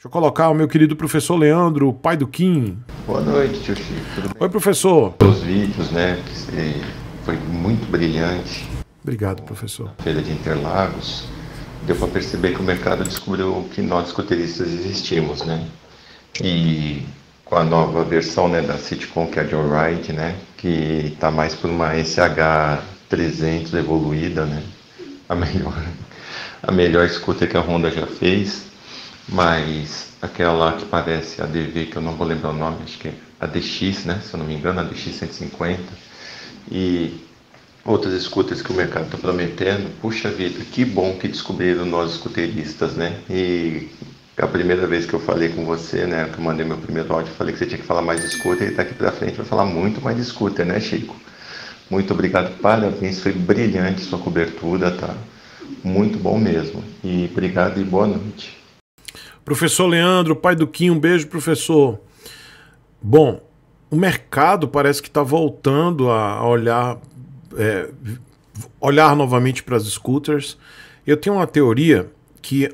Deixa eu colocar o meu querido professor Leandro, pai do Kim. Boa noite, tio Chico. Tudo bem? Oi, professor. Os vídeos, né? Foi muito brilhante. Obrigado, professor. Feira de Interlagos. Deu para perceber que o mercado descobriu que nós escoteiristas existimos, né? E com a nova versão né, da Sitcom, que é a Joyride, né? Que está mais por uma SH300 evoluída, né? A melhor, a melhor scooter que a Honda já fez mas aquela que parece a DV, que eu não vou lembrar o nome, acho que é a DX, né? se eu não me engano, a DX 150, e outras escutas que o mercado está prometendo, puxa vida, que bom que descobriram nós escuteiristas, né? E a primeira vez que eu falei com você, né, que eu mandei meu primeiro áudio, falei que você tinha que falar mais de scooter, e aqui para frente vai falar muito mais de scooter, né, Chico? Muito obrigado, parabéns, foi brilhante sua cobertura, tá? Muito bom mesmo. E obrigado e boa noite. Professor Leandro, pai do Kim, um beijo, professor. Bom, o mercado parece que está voltando a olhar, é, olhar novamente para as scooters. Eu tenho uma teoria que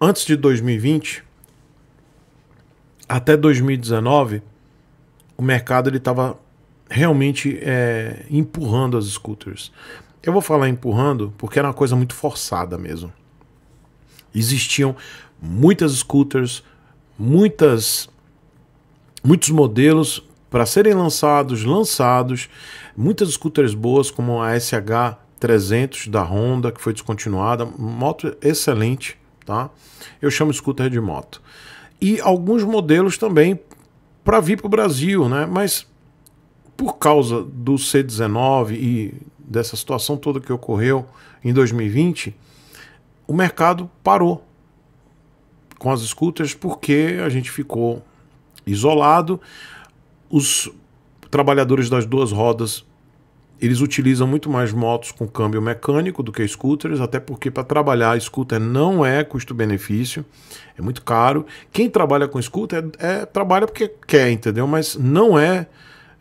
antes de 2020 até 2019 o mercado ele estava realmente é, empurrando as scooters. Eu vou falar empurrando porque era uma coisa muito forçada mesmo. Existiam muitas scooters, muitas, muitos modelos para serem lançados, lançados, muitas scooters boas como a SH300 da Honda, que foi descontinuada, moto excelente, tá? Eu chamo scooter de moto. E alguns modelos também para vir para o Brasil, né? Mas por causa do C19 e dessa situação toda que ocorreu em 2020, o mercado parou com as scooters porque a gente ficou isolado. Os trabalhadores das duas rodas eles utilizam muito mais motos com câmbio mecânico do que scooters, até porque para trabalhar scooter não é custo-benefício, é muito caro. Quem trabalha com scooter é, é, trabalha porque quer, entendeu? Mas não é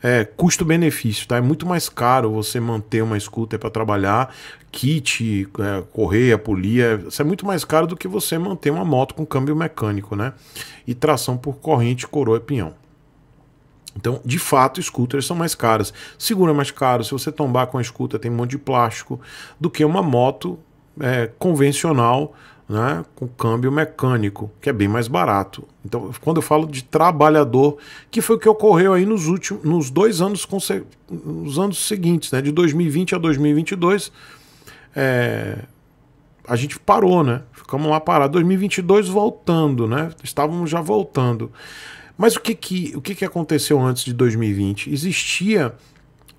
é, custo-benefício, tá? É muito mais caro você manter uma scooter para trabalhar, kit, é, correia, polia, isso é muito mais caro do que você manter uma moto com câmbio mecânico, né? E tração por corrente, coroa e pinhão. Então, de fato, scooters são mais caras. Segura é mais caro, se você tombar com a scooter tem um monte de plástico, do que uma moto é, convencional né, com câmbio mecânico, que é bem mais barato. Então, quando eu falo de trabalhador, que foi o que ocorreu aí nos últimos, nos dois anos, nos anos seguintes, né, de 2020 a 2022, é, a gente parou, né? Ficamos lá parados. 2022 voltando, né? Estávamos já voltando. Mas o que que, o que, que aconteceu antes de 2020? Existia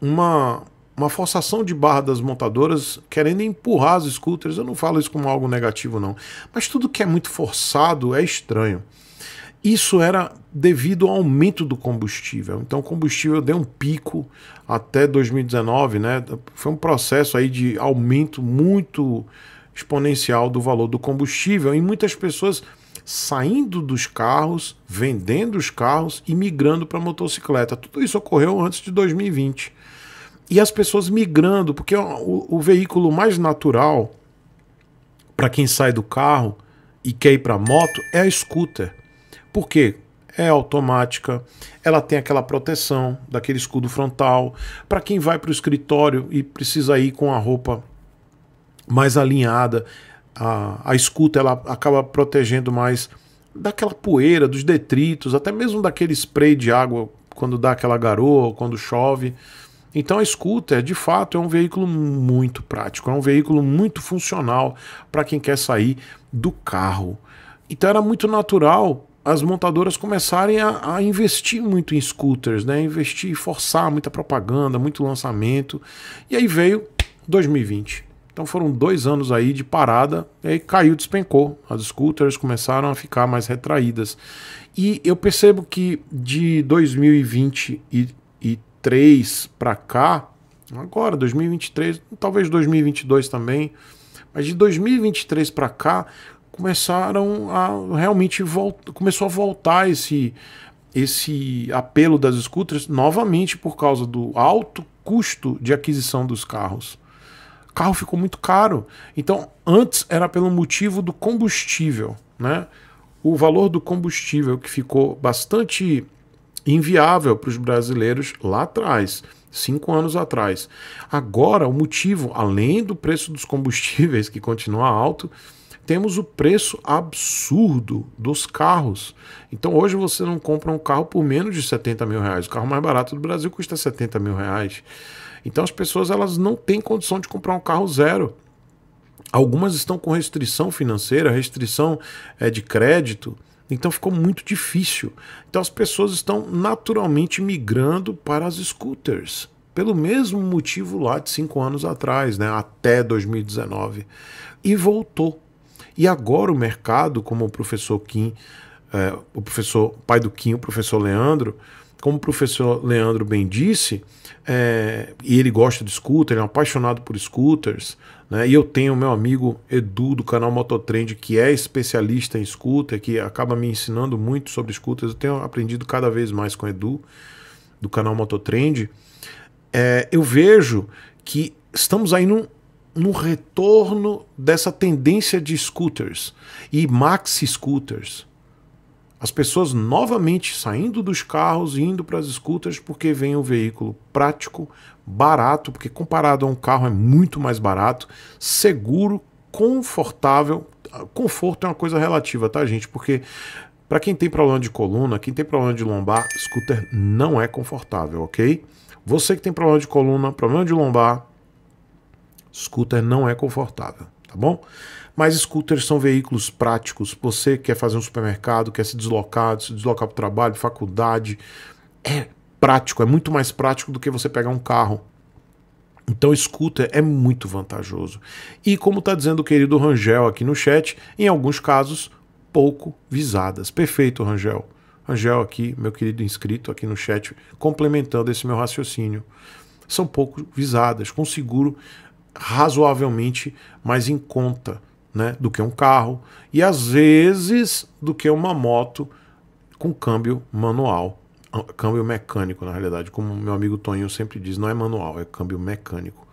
uma, uma forçação de barra das montadoras querendo empurrar as scooters. Eu não falo isso como algo negativo, não. Mas tudo que é muito forçado é estranho. Isso era devido ao aumento do combustível. Então, o combustível deu um pico até 2019, né? Foi um processo aí de aumento muito exponencial do valor do combustível e muitas pessoas saindo dos carros, vendendo os carros e migrando para motocicleta. Tudo isso ocorreu antes de 2020 e as pessoas migrando, porque o, o veículo mais natural para quem sai do carro e quer ir para moto é a scooter. Por quê? É automática, ela tem aquela proteção daquele escudo frontal. Para quem vai para o escritório e precisa ir com a roupa mais alinhada, a, a scooter ela acaba protegendo mais daquela poeira, dos detritos, até mesmo daquele spray de água quando dá aquela garoa, quando chove. Então a scooter, de fato, é um veículo muito prático, é um veículo muito funcional para quem quer sair do carro. Então era muito natural as montadoras começarem a, a, investir muito em scooters, né? Investir, forçar muita propaganda, muito lançamento. E aí veio 2020. Então foram dois anos aí de parada, e aí caiu, despencou. As scooters começaram a ficar mais retraídas. E eu percebo que de 2020 e 2023 para cá, agora 2023, talvez 2022 também, mas de 2023 para cá começaram a realmente volta, começou a voltar esse esse apelo das scooters novamente por causa do alto custo de aquisição dos carros. O carro ficou muito caro. Então, antes era pelo motivo do combustível, né? O valor do combustível que ficou bastante inviável para os brasileiros lá atrás, cinco anos atrás. Agora, o motivo, além do preço dos combustíveis que continua alto, temos o preço absurdo dos carros. Então hoje você não compra um carro por menos de 70 mil reais. O carro mais barato do Brasil custa 70 mil reais. Então as pessoas elas não têm condição de comprar um carro zero. Algumas estão com restrição financeira, restrição é, de crédito. Então ficou muito difícil. Então as pessoas estão naturalmente migrando para as scooters. Pelo mesmo motivo lá de cinco anos atrás, né, até 2019. E voltou. E agora o mercado, como o professor Kim, eh, o professor pai do Kim, o professor Leandro, como o professor Leandro bem disse, é, e ele gosta de scooter, ele é um apaixonado por scooters, né? E eu tenho meu amigo Edu do canal Mototrend, que é especialista em scooter, que acaba me ensinando muito sobre scooters. Eu tenho aprendido cada vez mais com o Edu do canal Mototrend. É, eu vejo que estamos aí num, num retorno dessa tendência de scooters e maxi scooters as pessoas novamente saindo dos carros e indo para as escutas porque vem um veículo prático, barato, porque comparado a um carro é muito mais barato, seguro, confortável. Conforto é uma coisa relativa, tá, gente? Porque para quem tem problema de coluna, quem tem problema de lombar, scooter não é confortável, ok? Você que tem problema de coluna, problema de lombar, scooter não é confortável, tá bom? Mas scooters são veículos práticos. Você quer fazer um supermercado, quer se deslocar, se deslocar para o trabalho, faculdade. É prático, é muito mais prático do que você pegar um carro. Então, scooter é muito vantajoso. E como está dizendo o querido Rangel aqui no chat, em alguns casos, pouco visadas. Perfeito, Rangel. Rangel aqui, meu querido inscrito aqui no chat, complementando esse meu raciocínio. São pouco visadas, com seguro razoavelmente mais em conta né, do que um carro e às vezes do que uma moto com câmbio manual, ah, câmbio mecânico na realidade, como meu amigo Toninho sempre diz, não é manual, é câmbio mecânico.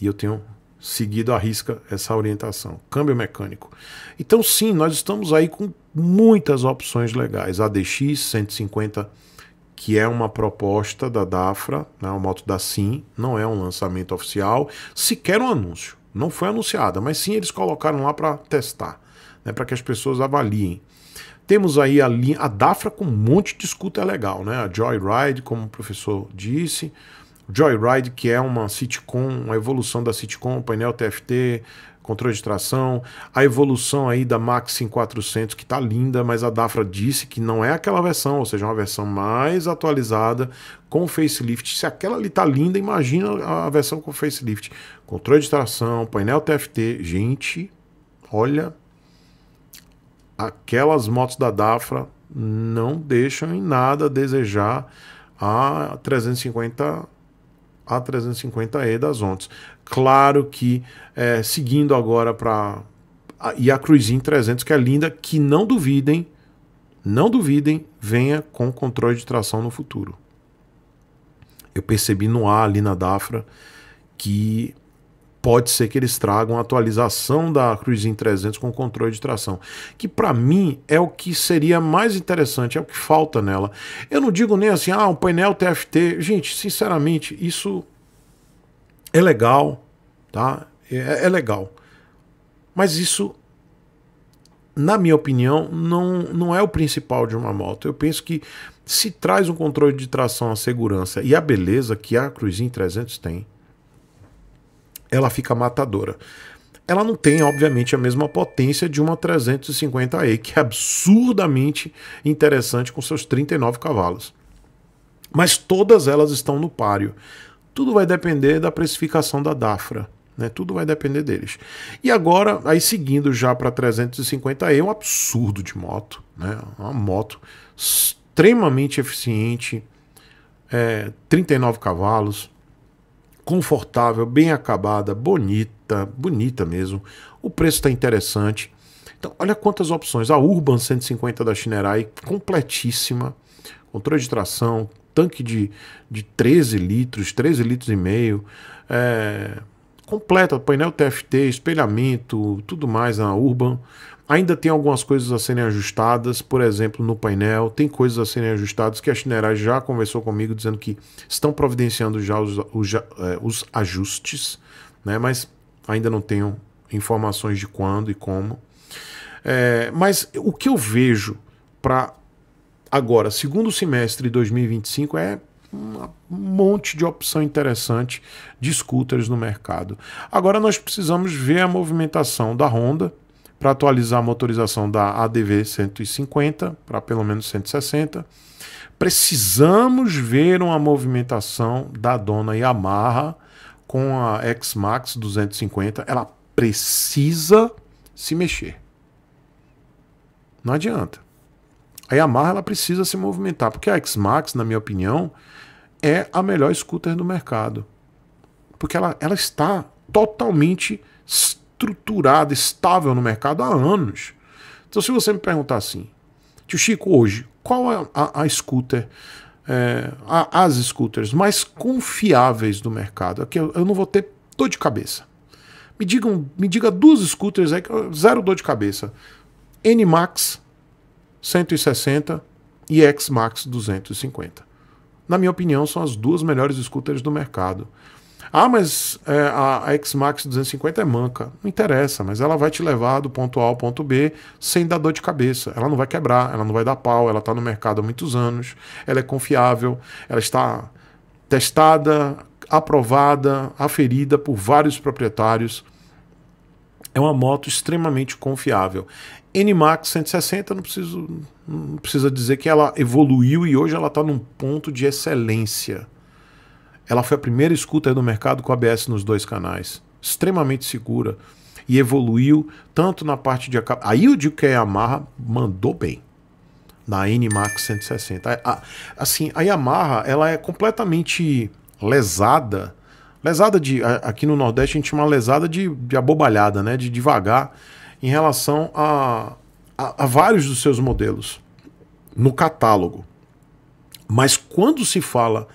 E eu tenho seguido a risca essa orientação, câmbio mecânico. Então sim, nós estamos aí com muitas opções legais, a DX 150 que é uma proposta da Dafra, né, uma moto da Sim, não é um lançamento oficial, sequer um anúncio. Não foi anunciada, mas sim eles colocaram lá para testar, né, para que as pessoas avaliem. Temos aí a, linha, a Dafra com um monte de escuta legal, né? A Joyride, como o professor disse. Joyride, que é uma sitcom, uma evolução da sitcom, painel TFT, controle de tração, a evolução aí da Maxim 400 que está linda, mas a Dafra disse que não é aquela versão, ou seja, uma versão mais atualizada com facelift. Se aquela ali tá linda, imagina a versão com facelift. Controle de tração, painel TFT, gente, olha aquelas motos da Dafra não deixam em nada a desejar a 350 a350E das ONTs. Claro que, é, seguindo agora para. E a Cruisin 300, que é linda, que não duvidem, não duvidem, venha com controle de tração no futuro. Eu percebi no ar ali na Dafra que pode ser que eles tragam a atualização da Cruisin 300 com controle de tração, que para mim é o que seria mais interessante, é o que falta nela. Eu não digo nem assim, ah, um painel TFT. Gente, sinceramente, isso é legal, tá? É, é, é legal. Mas isso, na minha opinião, não, não é o principal de uma moto. Eu penso que se traz um controle de tração a segurança e a beleza que a Cruisin 300 tem, ela fica matadora. Ela não tem, obviamente, a mesma potência de uma 350e, que é absurdamente interessante com seus 39 cavalos. Mas todas elas estão no páreo. Tudo vai depender da precificação da Dafra. Né? Tudo vai depender deles. E agora, aí seguindo já para 350e, é um absurdo de moto. Né? Uma moto extremamente eficiente, é, 39 cavalos, confortável, bem acabada, bonita, bonita mesmo. O preço está interessante. Então, olha quantas opções. A Urban 150 da Shinerai, completíssima. Controle de tração, tanque de, de 13 litros, 13 litros e meio. É, completa, painel TFT, espelhamento, tudo mais na Urban. Ainda tem algumas coisas a serem ajustadas, por exemplo, no painel, tem coisas a serem ajustadas que a Chinerai já conversou comigo dizendo que estão providenciando já os, os, é, os ajustes, né? mas ainda não tenho informações de quando e como. É, mas o que eu vejo para agora, segundo semestre de 2025, é um monte de opção interessante de scooters no mercado. Agora nós precisamos ver a movimentação da Honda, para atualizar a motorização da ADV 150 para pelo menos 160. Precisamos ver uma movimentação da dona Yamaha com a X-Max 250. Ela precisa se mexer. Não adianta. A Yamaha ela precisa se movimentar, porque a X-Max, na minha opinião, é a melhor scooter do mercado. Porque ela, ela está totalmente estruturada, estável no mercado há anos. Então, se você me perguntar assim, tio Chico, hoje, qual é a, a scooter, é, a, as scooters mais confiáveis do mercado? Aqui eu, eu não vou ter dor de cabeça. Me, digam, me diga duas scooters aí, zero dor de cabeça. N-Max 160 e X-Max 250. Na minha opinião, são as duas melhores scooters do mercado. Ah, mas é, a, X-Max 250 é manca. Não interessa, mas ela vai te levar do ponto A ao ponto B sem dar dor de cabeça. Ela não vai quebrar, ela não vai dar pau, ela está no mercado há muitos anos, ela é confiável, ela está testada, aprovada, aferida por vários proprietários. É uma moto extremamente confiável. N Max 160, não, preciso, não precisa dizer que ela evoluiu e hoje ela está num ponto de excelência ela foi a primeira scooter do mercado com ABS nos dois canais, extremamente segura e evoluiu tanto na parte de aí eu digo que a Yamaha mandou bem na N Max 160. A, a, assim, a Yamaha ela é completamente lesada, lesada de a, aqui no Nordeste a gente chama lesada de, de abobalhada, né, de devagar em relação a, a, a vários dos seus modelos no catálogo. Mas quando se fala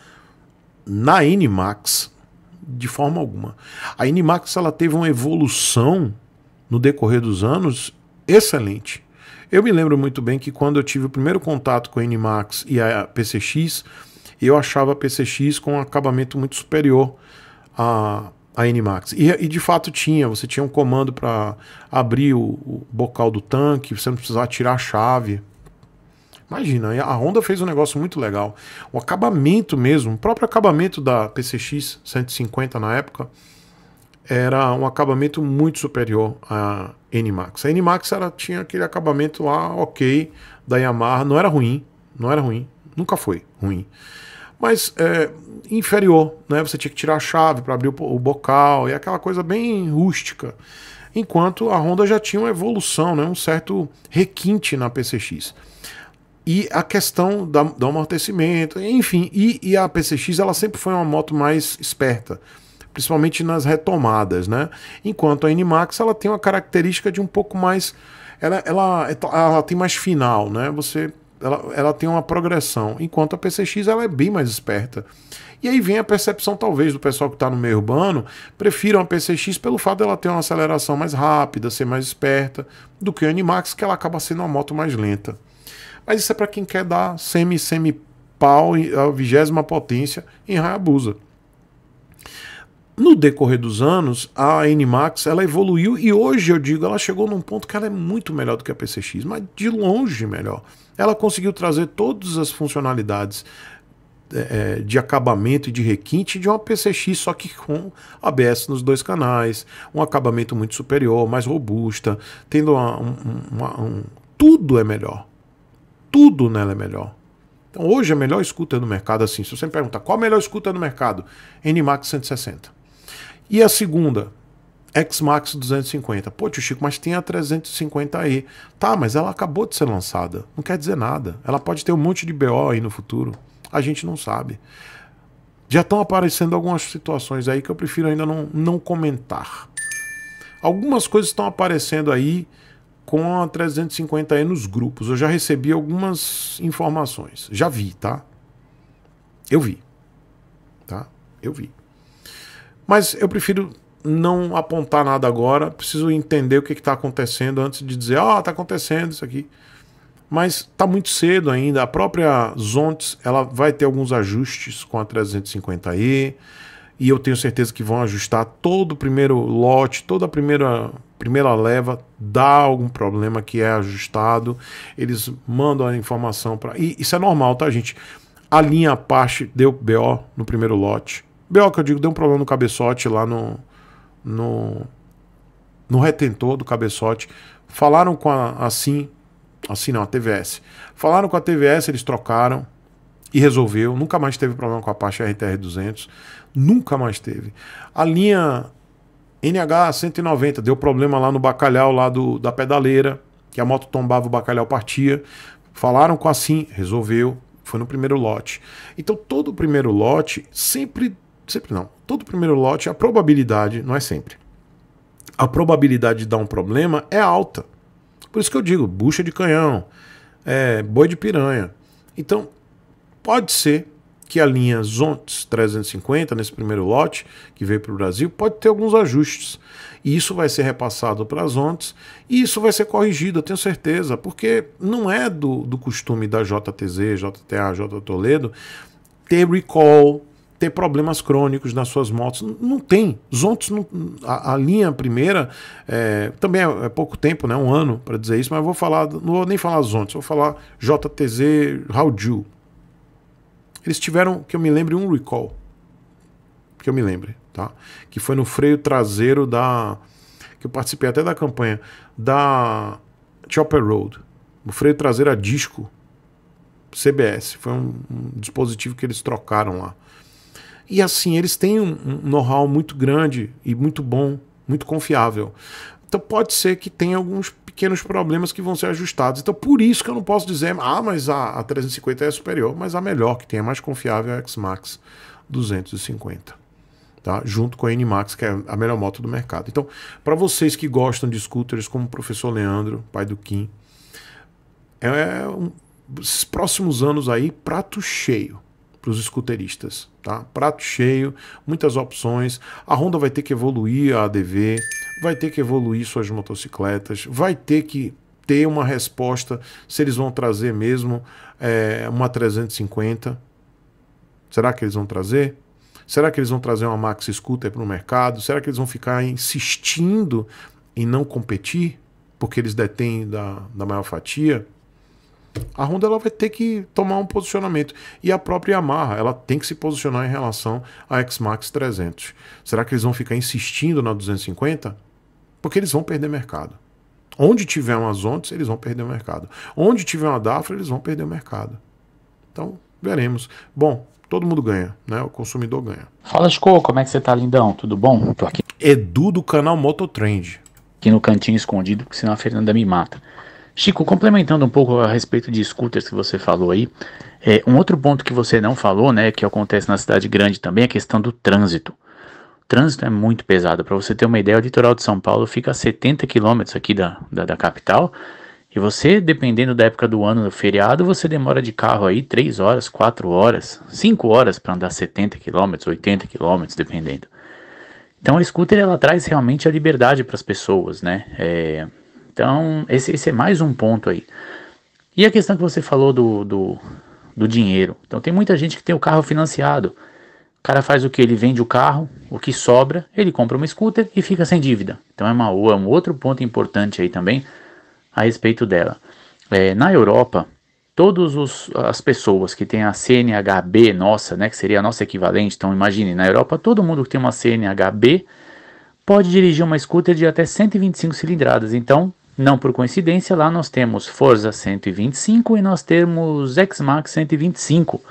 na Animax de forma alguma. A Animax ela teve uma evolução no decorrer dos anos excelente. Eu me lembro muito bem que quando eu tive o primeiro contato com a Animax e a PCX, eu achava a PCX com um acabamento muito superior à, a Animax. E, e de fato tinha, você tinha um comando para abrir o, o bocal do tanque, você não precisava tirar a chave, Imagina, a Honda fez um negócio muito legal. O acabamento mesmo, o próprio acabamento da PCX 150 na época, era um acabamento muito superior à N-Max. A N-Max tinha aquele acabamento lá ok da Yamaha, não era ruim, não era ruim, nunca foi ruim. Mas é, inferior, né? Você tinha que tirar a chave para abrir o, o bocal e aquela coisa bem rústica. Enquanto a Honda já tinha uma evolução, né? um certo requinte na PCX e a questão da, do amortecimento, enfim. E, e, a PCX ela sempre foi uma moto mais esperta, principalmente nas retomadas, né? Enquanto a NMAX ela tem uma característica de um pouco mais, ela, ela, ela tem mais final, né? Você, ela, ela tem uma progressão. Enquanto a PCX ela é bem mais esperta. E aí vem a percepção, talvez, do pessoal que está no meio urbano, prefiram a PCX pelo fato dela de ter uma aceleração mais rápida, ser mais esperta, do que a NMAX, que ela acaba sendo uma moto mais lenta. Mas isso é para quem quer dar semi, semi pau a vigésima potência em Hayabusa. No decorrer dos anos, a NMAX ela evoluiu e hoje eu digo, ela chegou num ponto que ela é muito melhor do que a PCX, mas de longe melhor. Ela conseguiu trazer todas as funcionalidades é, é de acabamento e de requinte de uma PCX, só que com ABS nos dois canais, um acabamento muito superior, mais robusta, tendo uma, uma, um, tudo é melhor tudo nela é melhor. Então hoje a melhor escuta no mercado, assim, se você me perguntar qual a melhor escuta no mercado, NMAX 160. E a segunda, Xmax 250. Pô, tio Chico, mas tem a 350 e Tá, mas ela acabou de ser lançada. Não quer dizer nada. Ela pode ter um monte de BO aí no futuro. A gente não sabe. Já estão aparecendo algumas situações aí que eu prefiro ainda não, não comentar. Algumas coisas estão aparecendo aí com a 350E nos grupos. Eu já recebi algumas informações. Já vi, tá? Eu vi. Tá? Eu vi. Mas eu prefiro não apontar nada agora. Preciso entender o que está acontecendo antes de dizer, ó, oh, ah, está acontecendo isso aqui. Mas está muito cedo ainda. A própria Zontes ela vai ter alguns ajustes com a 350E e eu tenho certeza que vão ajustar todo o primeiro lote, toda a primeira primeira leva dá algum problema que é ajustado, eles mandam a informação para. E isso é normal, tá, gente? A linha Apache deu BO no primeiro lote. BO que eu digo, deu um problema no cabeçote lá no no, no retentor do cabeçote. Falaram com a assim, assim não, a TVS. Falaram com a TVS, eles trocaram e resolveu. Nunca mais teve problema com a Apache RTR200. Nunca mais teve. A linha NH190 deu problema lá no bacalhau lá do, da pedaleira, que a moto tombava, o bacalhau partia. Falaram com a SIM, resolveu. Foi no primeiro lote. Então todo o primeiro lote sempre... Sempre não. Todo o primeiro lote, a probabilidade, não é sempre. A probabilidade de dar um problema é alta. Por isso que eu digo, bucha de canhão, é, boi de piranha. Então, Pode ser que a linha Zontes 350, nesse primeiro lote que veio para o Brasil, pode ter alguns ajustes. E isso vai ser repassado para as Zontes e isso vai ser corrigido, eu tenho certeza, porque não é do, do costume da JTZ, JTA, J Toledo ter recall, ter problemas crônicos nas suas motos. Não tem. Zontes, não, a, a, linha primeira, é, também é, é, pouco tempo, né? um ano para dizer isso, mas vou falar, não vou nem falar Zontes, vou falar JTZ Raudil, eles tiveram, que eu me lembre, um recall. Que eu me lembre, tá? Que foi no freio traseiro da. Que eu participei até da campanha. Da Chopper Road. O freio traseiro a disco. CBS. Foi um, um dispositivo que eles trocaram lá. E assim, eles têm um, um know-how muito grande e muito bom, muito confiável. Então pode ser que tenha alguns pequenos problemas que vão ser ajustados. Então, por isso que eu não posso dizer, ah, mas a, a 350 é superior, mas a melhor que tem, a mais confiável é a X-Max 250. Tá? junto com a Max que é a melhor moto do mercado. Então, para vocês que gostam de scooters, como o professor Leandro, pai do Kim, é um, esses próximos anos aí, prato cheio para os scooteristas. Tá? Prato cheio, muitas opções. A Honda vai ter que evoluir a ADV vai ter que evoluir suas motocicletas, vai ter que ter uma resposta se eles vão trazer mesmo é, uma 350. Será que eles vão trazer? Será que eles vão trazer uma Max Scooter para o mercado? Será que eles vão ficar insistindo em não competir? Porque eles detêm da, da maior fatia? a Honda ela vai ter que tomar um posicionamento. E a própria Yamaha, ela tem que se posicionar em relação à X-Max 300. Será que eles vão ficar insistindo na 250? Porque eles vão perder mercado. Onde tiver uma Zontes, eles vão perder o mercado. Onde tiver uma Dafra, eles vão perder o mercado. Então, veremos. Bom, todo mundo ganha, né? O consumidor ganha. Fala, Chico, como é que você tá, lindão? Tudo bom? Tô aqui. Edu do canal Mototrend. Aqui no cantinho escondido, porque senão a Fernanda me mata. Chico, complementando um pouco a respeito de scooters que você falou aí, é, um outro ponto que você não falou, né, que acontece na cidade grande também, é a questão do trânsito. O trânsito é muito pesado. Para você ter uma ideia, o litoral de São Paulo fica a 70 quilômetros aqui da, da, da, capital. E você, dependendo da época do ano, do feriado, você demora de carro aí 3 horas, 4 horas, 5 horas para andar 70 quilômetros, 80 quilômetros, dependendo. Então a scooter ela traz realmente a liberdade para as pessoas, né? É, então, esse, esse, é mais um ponto aí. E a questão que você falou do, do, do dinheiro. Então, tem muita gente que tem o carro financiado. O cara faz o que? Ele vende o carro, o que sobra, ele compra uma scooter e fica sem dívida. Então é, uma, é um outro ponto importante aí também a respeito dela. É, na Europa, todas as pessoas que têm a CNHB nossa, né, que seria a nossa equivalente, então imagine, na Europa todo mundo que tem uma CNHB pode dirigir uma scooter de até 125 cilindradas. Então não por coincidência, lá nós temos Forza 125 e nós temos X-Max 125.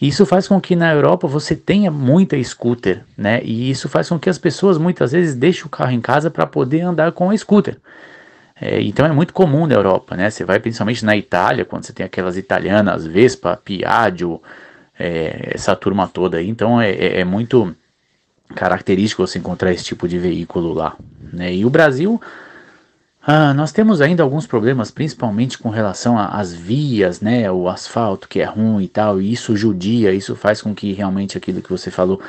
Isso faz com que na Europa você tenha muita scooter, né? E isso faz com que as pessoas muitas vezes deixem o carro em casa para poder andar com a scooter. É, então é muito comum na Europa, né? Você vai principalmente na Itália, quando você tem aquelas italianas, Vespa, Piaggio, é, essa turma toda aí. Então é, é, é muito característico você encontrar esse tipo de veículo lá. Né? E o Brasil ah, nós temos ainda alguns problemas, principalmente com relação às vias, né? O asfalto que é ruim e tal, e isso judia, isso faz com que realmente aquilo que você falou,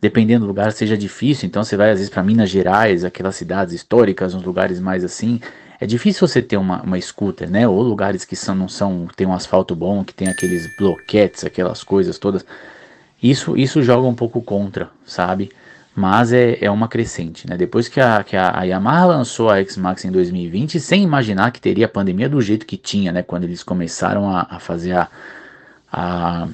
dependendo do lugar, seja difícil. Então você vai às vezes para Minas Gerais, aquelas cidades históricas, uns lugares mais assim, é difícil você ter uma, uma scooter, né? Ou lugares que são, não são, tem um asfalto bom, que tem aqueles bloquetes, aquelas coisas todas. Isso, isso joga um pouco contra, sabe? mas é, é uma crescente. Né? Depois que a, que a, a Yamaha lançou a X-Max em 2020, sem imaginar que teria a pandemia do jeito que tinha, né? quando eles começaram a, a fazer a, a,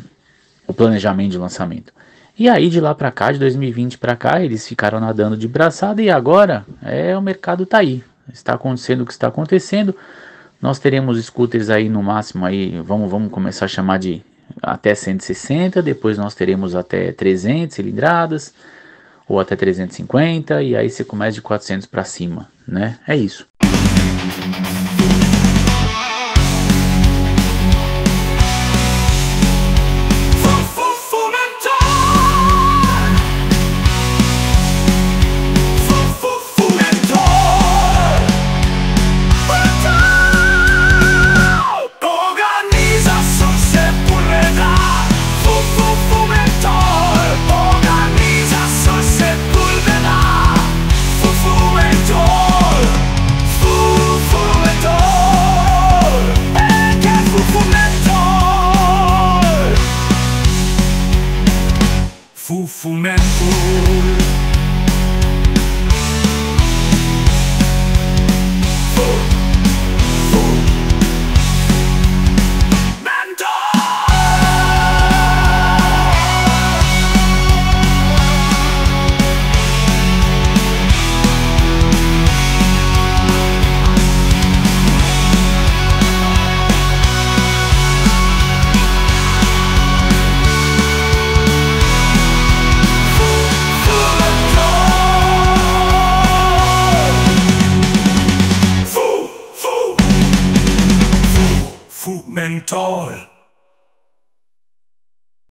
o planejamento de lançamento. E aí de lá para cá, de 2020 para cá, eles ficaram nadando de braçada e agora é o mercado tá aí. Está acontecendo o que está acontecendo. Nós teremos scooters aí no máximo aí, vamos vamos começar a chamar de até 160, depois nós teremos até 300 cilindradas ou até 350, e aí você começa de 400 para cima, né? É isso.